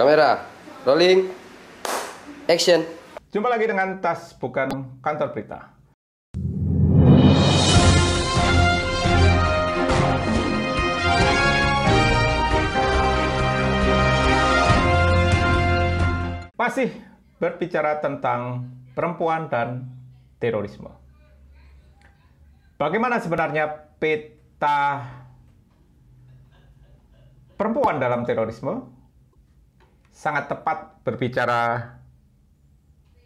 Kamera, rolling, action. Jumpa lagi dengan Tas Bukan Kantor Berita. Masih berbicara tentang perempuan dan terorisme. Bagaimana sebenarnya peta perempuan dalam terorisme sangat tepat berbicara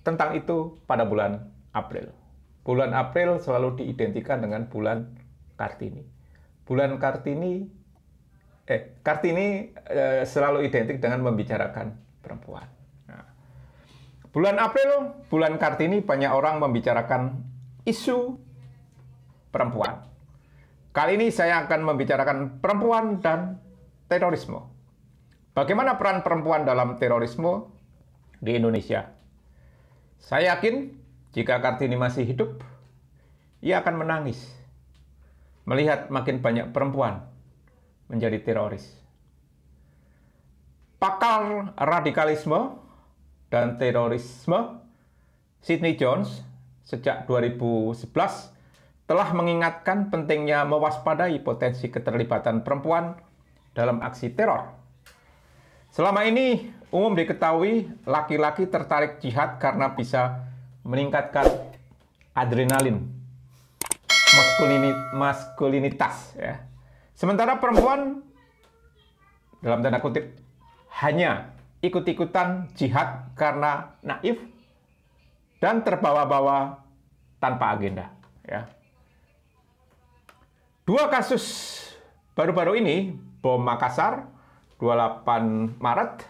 tentang itu pada bulan April. Bulan April selalu diidentikan dengan bulan Kartini. Bulan Kartini eh Kartini eh, selalu identik dengan membicarakan perempuan. Nah, bulan April, bulan Kartini banyak orang membicarakan isu perempuan. Kali ini saya akan membicarakan perempuan dan terorisme. Bagaimana peran perempuan dalam terorisme di Indonesia? Saya yakin jika Kartini masih hidup, ia akan menangis melihat makin banyak perempuan menjadi teroris. Pakar radikalisme dan terorisme Sidney Jones sejak 2011 telah mengingatkan pentingnya mewaspadai potensi keterlibatan perempuan dalam aksi teror Selama ini umum diketahui laki-laki tertarik jihad karena bisa meningkatkan adrenalin, maskulinitas. Ya. Sementara perempuan dalam tanda kutip hanya ikut-ikutan jihad karena naif dan terbawa-bawa tanpa agenda. Ya. Dua kasus baru-baru ini, bom Makassar 28 Maret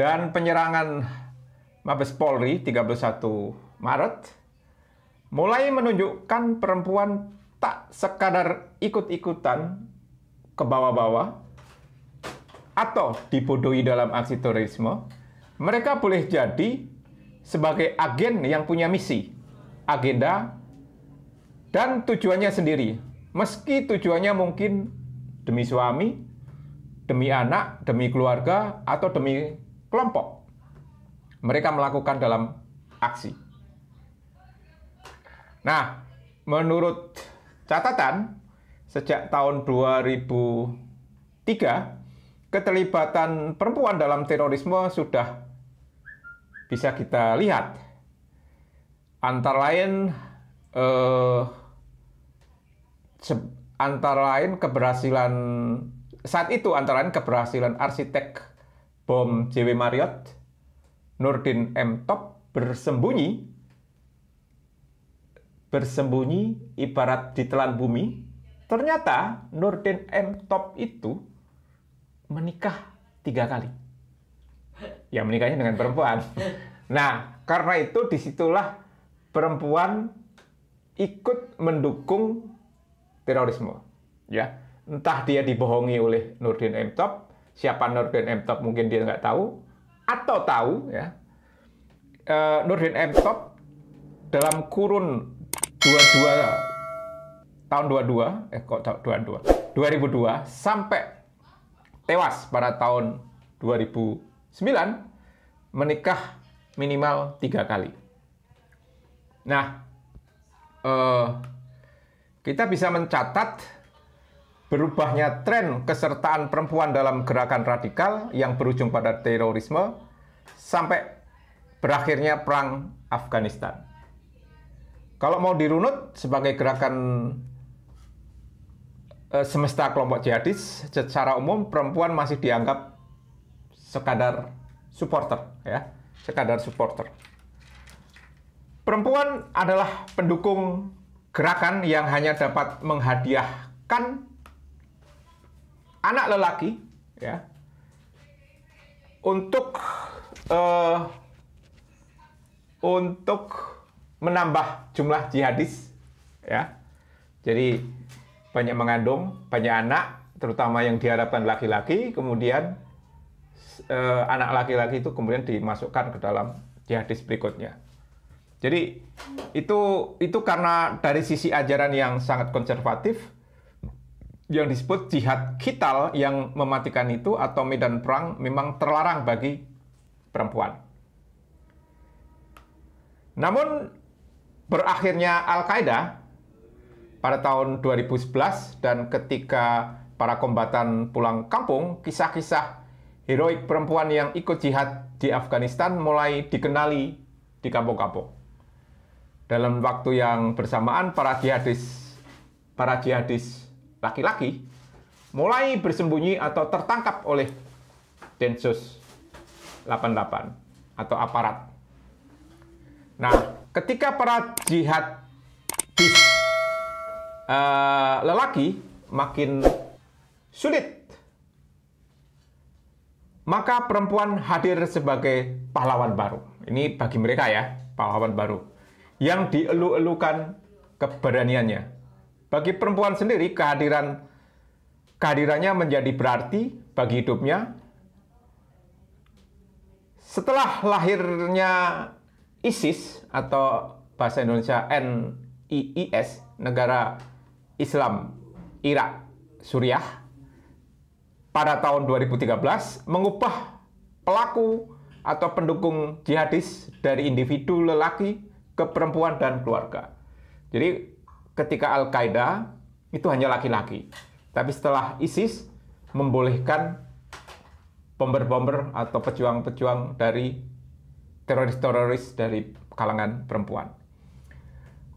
dan penyerangan Mabes Polri 31 Maret mulai menunjukkan perempuan tak sekadar ikut-ikutan ke bawah-bawah atau dibodohi dalam aksi terorisme, mereka boleh jadi sebagai agen yang punya misi, agenda, dan tujuannya sendiri. Meski tujuannya mungkin demi suami, demi anak, demi keluarga, atau demi kelompok. Mereka melakukan dalam aksi. Nah, menurut catatan, sejak tahun 2003, keterlibatan perempuan dalam terorisme sudah bisa kita lihat. Antara lain, eh, antara lain keberhasilan saat itu antara lain keberhasilan arsitek bom JW Marriott, Nurdin M. Top bersembunyi bersembunyi ibarat ditelan bumi. Ternyata Nurdin M. Top itu menikah tiga kali. Ya menikahnya dengan perempuan. Nah, karena itu disitulah perempuan ikut mendukung terorisme. Ya, entah dia dibohongi oleh Nurdin M. siapa Nurdin M. mungkin dia nggak tahu, atau tahu ya, eh, Nurdin M. dalam kurun 22 tahun 22, eh kok 22, 2002 sampai tewas pada tahun 2009 menikah minimal tiga kali. Nah, eh, kita bisa mencatat berubahnya tren kesertaan perempuan dalam gerakan radikal yang berujung pada terorisme sampai berakhirnya perang Afghanistan. Kalau mau dirunut sebagai gerakan eh, semesta kelompok jihadis secara umum perempuan masih dianggap sekadar supporter ya sekadar supporter perempuan adalah pendukung gerakan yang hanya dapat menghadiahkan anak lelaki ya untuk uh, untuk menambah jumlah jihadis ya. Jadi banyak mengandung, banyak anak, terutama yang diharapkan laki-laki, kemudian uh, anak laki-laki itu kemudian dimasukkan ke dalam jihadis berikutnya. Jadi itu itu karena dari sisi ajaran yang sangat konservatif yang disebut jihad kital yang mematikan itu atau medan perang memang terlarang bagi perempuan. Namun berakhirnya Al-Qaeda pada tahun 2011 dan ketika para kombatan pulang kampung, kisah-kisah heroik perempuan yang ikut jihad di Afghanistan mulai dikenali di kampung-kampung. Dalam waktu yang bersamaan, para jihadis para jihadis laki-laki mulai bersembunyi atau tertangkap oleh Densus 88 atau aparat. Nah, ketika para jihad bis, uh, lelaki makin sulit, maka perempuan hadir sebagai pahlawan baru. Ini bagi mereka ya, pahlawan baru yang dielu-elukan keberaniannya. Bagi perempuan sendiri, kehadiran kehadirannya menjadi berarti bagi hidupnya. Setelah lahirnya ISIS atau bahasa Indonesia NIIS, negara Islam Irak Suriah pada tahun 2013 mengubah pelaku atau pendukung jihadis dari individu lelaki ke perempuan dan keluarga. Jadi ketika Al-Qaeda itu hanya laki-laki. Tapi setelah ISIS membolehkan bomber-bomber atau pejuang-pejuang dari teroris-teroris dari kalangan perempuan.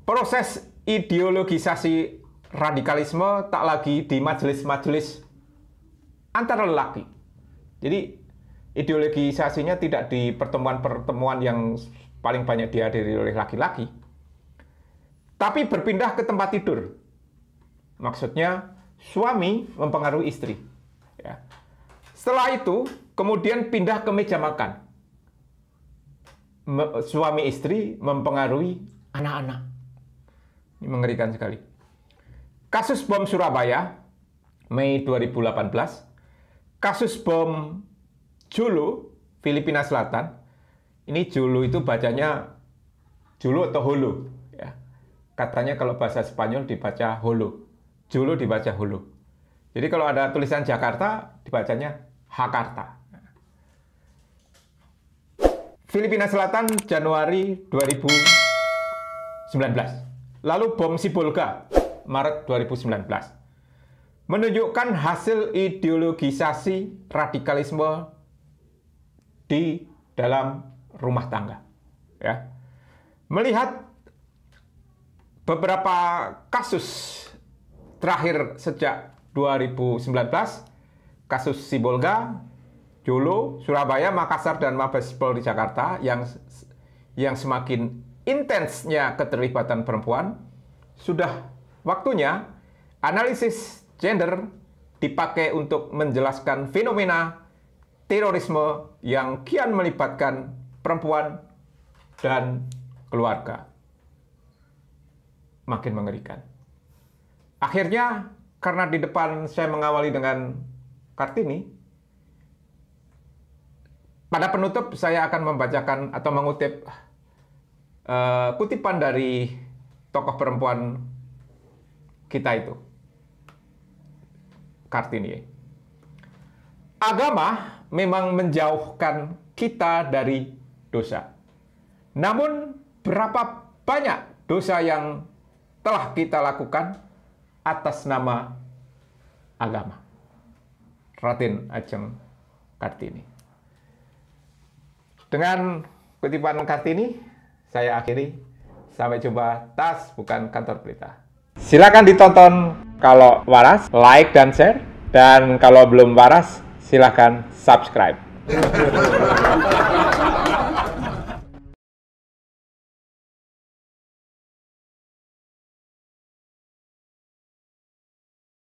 Proses ideologisasi radikalisme tak lagi di majelis-majelis antara lelaki. Jadi ideologisasinya tidak di pertemuan-pertemuan yang paling banyak dihadiri oleh laki-laki, tapi berpindah ke tempat tidur. Maksudnya, suami mempengaruhi istri. Ya. Setelah itu, kemudian pindah ke meja makan. Me suami istri mempengaruhi anak-anak. Ini mengerikan sekali. Kasus bom Surabaya, Mei 2018. Kasus bom Julu, Filipina Selatan. Ini Julu itu bacanya Julu atau Hulu katanya kalau bahasa Spanyol dibaca holo. Jolo dibaca holo. Jadi kalau ada tulisan Jakarta, dibacanya Hakarta. Filipina Selatan, Januari 2019. Lalu bom Sibolga, Maret 2019. Menunjukkan hasil ideologisasi radikalisme di dalam rumah tangga. Ya. Melihat beberapa kasus terakhir sejak 2019 kasus Sibolga, Jolo, Surabaya, Makassar dan Mabes Polri Jakarta yang yang semakin intensnya keterlibatan perempuan sudah waktunya analisis gender dipakai untuk menjelaskan fenomena terorisme yang kian melibatkan perempuan dan keluarga makin mengerikan. Akhirnya, karena di depan saya mengawali dengan Kartini, pada penutup saya akan membacakan atau mengutip eh, kutipan dari tokoh perempuan kita itu, Kartini. Agama memang menjauhkan kita dari dosa. Namun, berapa banyak dosa yang telah kita lakukan atas nama agama. Raden Ajeng Kartini. Dengan kutipan Kartini, saya akhiri. Sampai jumpa, tas bukan kantor berita. Silakan ditonton kalau waras, like dan share. Dan kalau belum waras, silahkan subscribe.